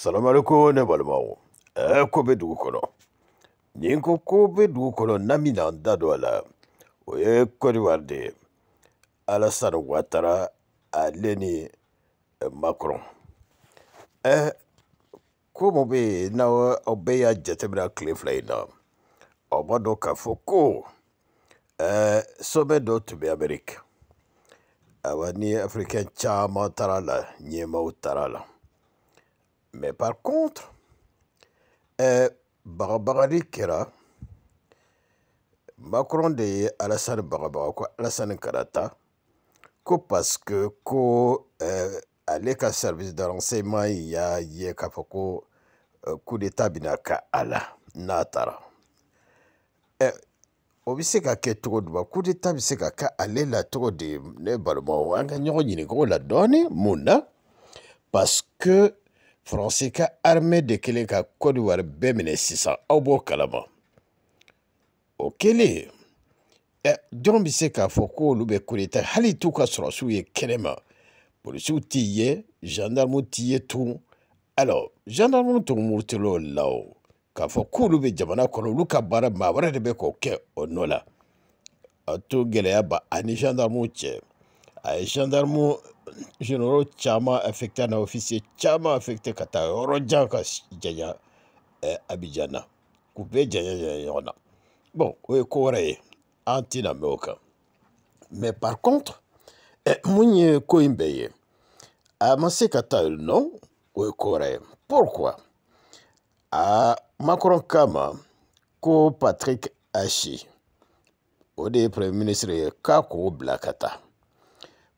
salamaleko ne balimaw eh, ko bɛ dugu kɔnɔ nin ko ko bɛ dugu kɔnɔ na min na da don a la o ye kɔdiwari de ye alasani watara ale ni eh, makɔrɔ ɛ eh, ko mun bɛ yen n'aw bɛɛ y'a jateminɛ tile fila in na aw b'a dɔn k'a fɔ ko ɛɛ dɔ tun bɛ amɛriki awa ni afirikɛn caman taara la ɲɛmaw taara la. Mais par contre, euh, bagabagali kɛra makɔrɔn de ye Barabara bagabaga karata ko parce que ko euh, ale ka service de renseignement y'a ye a fɔ ko euh, coup d'état bɛna ka a la n'a taara eh, o bɛ se ka kɛ coup d'état bɛ se ka kɛ ale la cogo ne balimaw an ka ɲɔgɔn la dɔɔni mun na parce que faransi ka arme de kelen ka kɔdiwari bɛɛ minɛ sisan aw b'o kalama o kɛlen ɛ jɔn bɛ se k'a fɔ k'olu bɛ kodeta hali t'u ka sɔrɔsiw ye kɛnɛma polisiw t'i ye gendarmew t'i ye tugun alors gendarmew tun murutila o la o k'a fɔ k'olu bɛ jamana kɔnɔ olu ka baara maa wɛrɛ de bɛ k'o kɛ o nɔ la a to gɛlɛya ba ani gendarmew cɛ a ye gendarmew general caman affecté a na officier caman affecté ka taa yɔrɔ jan ka janya eh, abijan na k'u bɛɛ janya janya ɲɔgɔn na bon o ye ko wɛrɛ ye an tɛna mɛn o kan mais par contre eh, mun ye ko in bɛɛ ye a ma se ka taa yen nɔ o ye ko wɛrɛ ye pourquoi a makɔrɔn kama ko patrick ashi o de ye premier ministre ye k'a k'o bila ka taa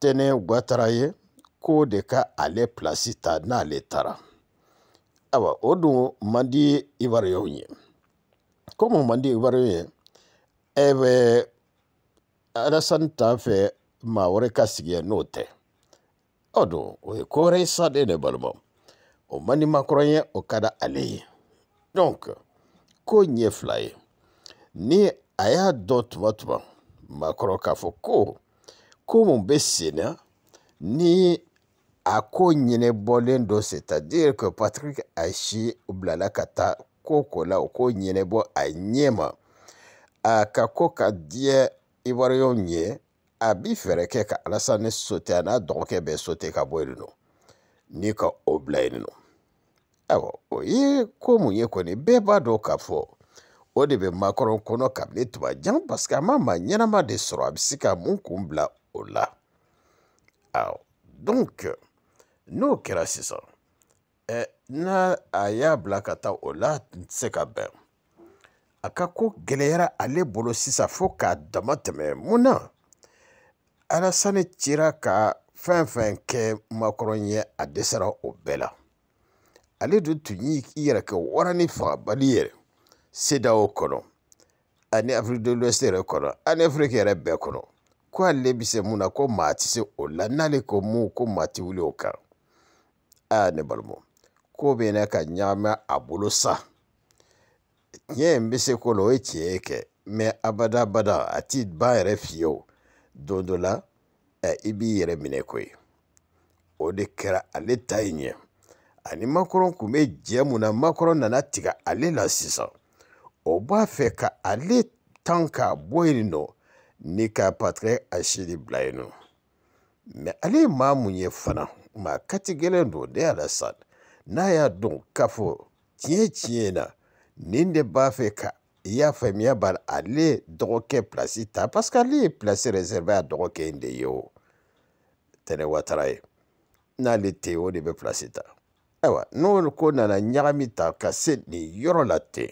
tɛnɛ gwatara ye ko de ka ale pilasi ta n'ale taara ayiwa o dun man di ibariyɛw ye komi o man di ibariyɛw ye ɛ bɛ alasani t'an fɛ maa wɛrɛ ka sigi yan n'o tɛ o dun o ye ko wɛrɛ ye sa de ne balimaw o man di makɔrɔ ye o ka di ale ye donc ko ɲɛ fila ye ni a y'a dɔn tuma tuma maakɔrɔ k'a fɔ ko komu be sena ni a ko ɲinɛ bɔlen don c'est-à-dire que bilala ka ta ko ko la o ko ɲɛnɛbɔ a ɲɛ a ka ko ka diɲɛ ivoiriyɛnw ye a bi fɛɛrɛ kɛ ka alasane sote a n'a dɔgɔkɛ bɛɛ sote ka bɔ yen nɔ ni ka o bila yen nɔ o ye ko mun ye kɔni bɛɛ b'a dɔ k'a fɔ o de bɛ makɔrɔn kɔnɔ kabini tubajan paseke a ma maa ɲɛnama de sɔrɔ a bɛ se ka mun kun bila o la awɔ donc n'o kɛra sisan ɛ n'a a y'a bila ka taa o la a tun tɛ se ka bɛn a ka ko gɛlɛyara ale bolo sisan fo k'a dama tɛmɛ mun na alasani cira ka fɛn fɛn kɛ makɔrɔn ye a dɛsɛra o bɛɛ la ale dun tun y'i yɛrɛ kɛ warani fangabali yɛrɛ sedaw kɔnɔ ani afiriki de l'ouest yɛrɛ kɔnɔ ani afiriki yɛrɛ bɛɛ kɔnɔ ko ale bi se mun na ko maa ti se o la n'ale ko mun ko maa ti wuli o kan aa ne balima ko bɛ na ka ɲagami a bolo sa tiɲɛ in bɛ se ko la o ye tiɲɛ ye kɛ mɛ abada abada a ti ban yɛrɛ fiyewu don dɔ la ɛ i b'i yɛrɛ minɛ koyi o de kɛra ale ta ye ɲɛ ani makɔrɔn tun bɛ jɛ mun na makɔrɔn nana tigɛ ale la sisan o b'a fɛ ka ale tan k'a bɔ yen nɔ. No. ni k'a patɛrɛ asidi bila yen nɔ mɛ ale ye maa mun ye fana maa kati gɛlɛn don ne y'a sa n'a y'a dɔn k'a fɔ tiɲɛ tiɲɛ na nin de b'a fɛ ka i y'a faamuya b'a la ale dɔgɔkɛ pilasi ta parce que ale ye pilasi réservé a dɔgɔkɛ in de ye o tɛnɛ watara ye n'ale tɛ yen o de bɛ pilasi ta ayiwa n'o ko nana ɲagami ta ka se nin yɔrɔ la ten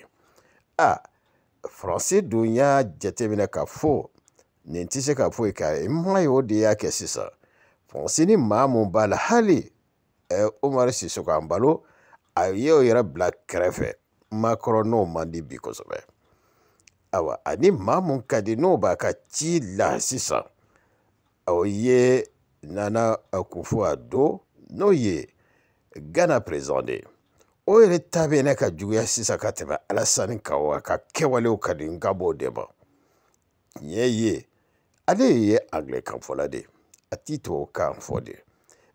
a faransi dun y'a jateminɛ ka fɔ nin tɛ se ka foyi k'a ye maa ye o de y'a kɛ sisan fɔnsini maa mun b'a la hali ɛ e umaru sisoko an balo a ye o yɛrɛ bila kɛrɛfɛ makɔrɔ n'o man di bi kosɛbɛ ayiwa ani maa mun ka di n'o b'a ka ci la sisan o ye nana akufo addo n'o ye ghana président de ye o yɛrɛ ta bɛ ne ka juguya sisan ka tɛmɛ alasani kan wa ka kɛwalew ka di n ka b'o de ma tiɲɛ ye Ale ye angilɛ kan de a ti tubabu kan fɔ de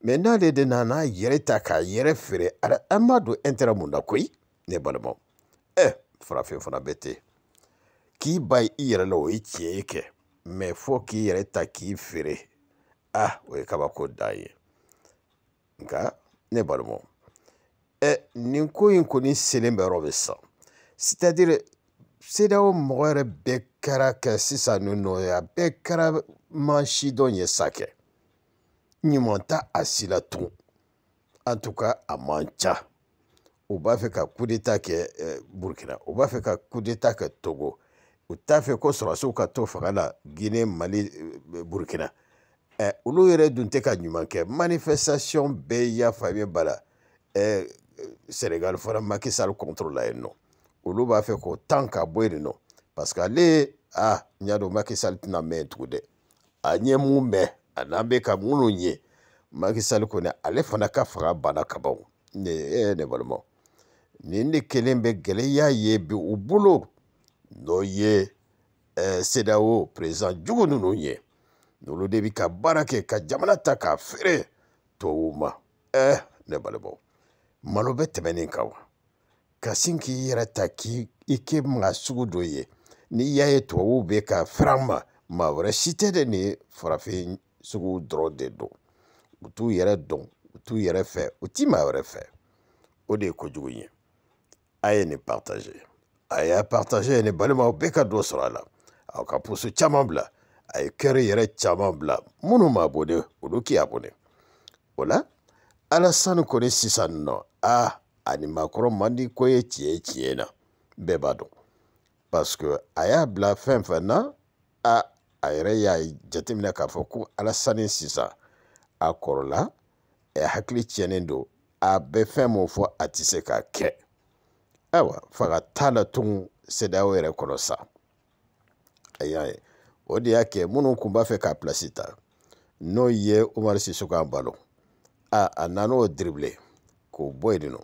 mɛ n'ale de nana yɛrɛ ta k'a yɛrɛ feere an b'a don ɛntɛrɛ mun na koyi ne balimaw ɛ eh, farafin fana bɛ ten k'i ba i yɛrɛ la o ye tiɲɛ ye kɛ mɛ fɔ k'i yɛrɛ ta k'i feere ah o ye kabako dan ye nka ne balimaw ɛ eh, nin ko in kɔni selen bɛ yɔrɔ bɛ sisan sedaw mɔgɔ yɛrɛ bɛɛ kɛra kɛ sisan nu nɔ ye a bɛɛ kɛra man si dɔn ye sa kɛ ɲuman ta a si la tugun an tu ka a man ca u b'a fɛ ka kudeta kɛ burukina u b'a fɛ ka kudeta kɛ togo u t'a fɛ ko sɔrɔsiw ka to fanga la gine mali burukina ɛ olu yɛrɛ dun tɛ ka ɲuman kɛ manifestation bɛɛ y'a fa i bɛ ba la ɛ sénégal fana makisal kɔntorola yen nɔ olu b'a fɛ k'o tan ka bɔ yen nɔ parce que ale a n y'a dɔn Macky Sall tɛna mɛn tugun dɛ a ɲɛ mun bɛ a n'an bɛ ka minnu ye Macky Sall kɔni ale fana ka fanga banna kaban ne ee ne balimaw nin de kelen bɛ gɛlɛya ye bi u bolo n'o ye ɛɛ CEDEAO président jugu ninnu ye n'olu de bɛ ka baara kɛ ka jamana ta k'a feere tubabuw ma ɛɛ ne balimaw malo bɛ tɛmɛ nin kan wa. ka sin k'i yɛrɛ ta k'i n'i y'a ye tubabuw bɛ ka fara ma maa de nin farafin sugu dɔrɔn de don u t'u yɛrɛ dɔn u t'u yɛrɛ fɛ u ti maa wɛrɛ fɛ o de ye kojugu ye a ye partage a partage ni balimaw bɛɛ ka dɔ sɔrɔ a la aw ka poso caman bila a ye kɛri yɛrɛ caman bila minnu ma bɔnɛ olu k'i abonné o ala sanu kɔni sisan ani makɔrɔ man di ko ye tiɲɛ tiɲɛ na bɛɛ b'a dɔn paseke a y'a bila fɛn fɛn na a a yɛrɛ y'a jateminɛ k'a fɔ ko ala sanni sisan a kɔrɔla e a hakili tiɲɛnen don a bɛ fɛn mun fɔ a tɛ se k'a kɛ ayiwa faga t'a la tugun sedaw yɛrɛ kɔnɔ sa a y'a ye o de y'a kɛ minnu tun b'a fɛ k'a pilasi ta n'o ye umaru sisoko an balo a a nan'o dirible k'o bɔ yen nɔ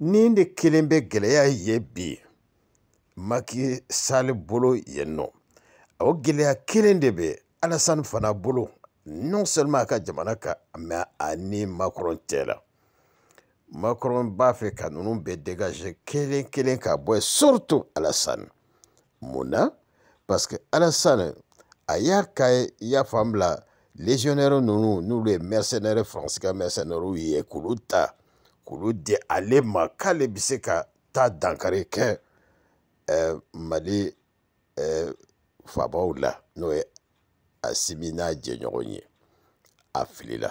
nin de kelen bɛ gɛlɛya ye bi maki sali bolo yen nɔ o gɛlɛya kelen de bɛ alasani fana bolo non seulement a ka jamana kan mɛ a ni makɔrɔn tɛ la makɔrɔn b'a fɛ ka ninnu bɛɛ dégage kelen kelen k'a bɔ ye surtout alasani mun na parce que alasani a y'a ka y'a fan bila légionnaire ninnu n'olu ye mercenaire faransi ka mercenaire ye k'olu ta k'olu di ale ma k'ale bɛ se ka taa dankari kɛ mali ɛɛ la n'o ye asimi n'a jɛɲɔgɔn ye a filila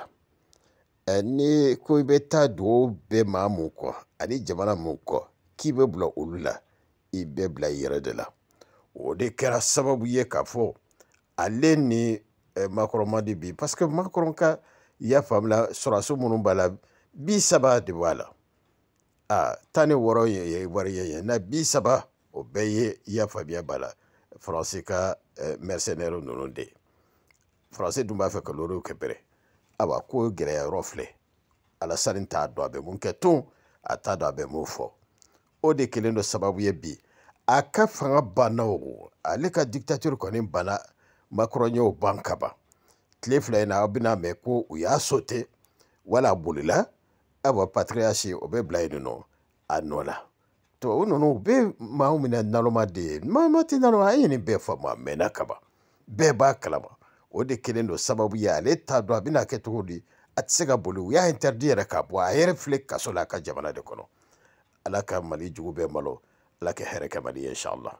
ɛɛ ni ko i bɛ taa dugawu bɛɛ maa mun kɔ ani jamana mun kɔ k'i bɛ bila olu la i bɛ bila i yɛrɛ de la o de kɛra sababu ye k'a fɔ ale ni makɔrɔ man di bi parce que makɔrɔ ka i y'a faamu la minnu b'a la bi saba de b'a la a tan ni wɔɔrɔ ye wari ye yen na bi saba o bɛɛ ye y'a faamuya b'a la faransi ka mɛrisɛnɛri ninnu de faransi dun b'a fɛ ka loriw kɛ bɛrɛ awa ko gɛlɛya yɔrɔ filɛ alasani t'a dɔn a bɛ mun kɛ tun a t'a dɔn a bɛ mun fɔ o de kɛlen don sababu ye bi a ka fanga banna o ale ka dictature kɔni banna makɔrɔɲɛw ban kaban tile fila in na aw bɛna mɛn ko u y'a sote wala a bolila ɛwɔ patriarchy o bɛ bila yen nɔ a nɔ la tubabu ninnu u bɛ maaw minɛ naloma de ye naloma tɛ naloma an ye nin bɛɛ faamu a mɛnna kaban bɛɛ b'a kalama o de kelen don sababu ye ale t'a dɔn a bɛna kɛ cogo di a tɛ se ka boli u y'a interdit yɛrɛ k'a bɔ a yɛrɛ filɛ kaso la a ka jamana de kɔnɔ ala ka mali jugu bɛɛ malo ala ka hɛrɛ kɛ mali ye inshallah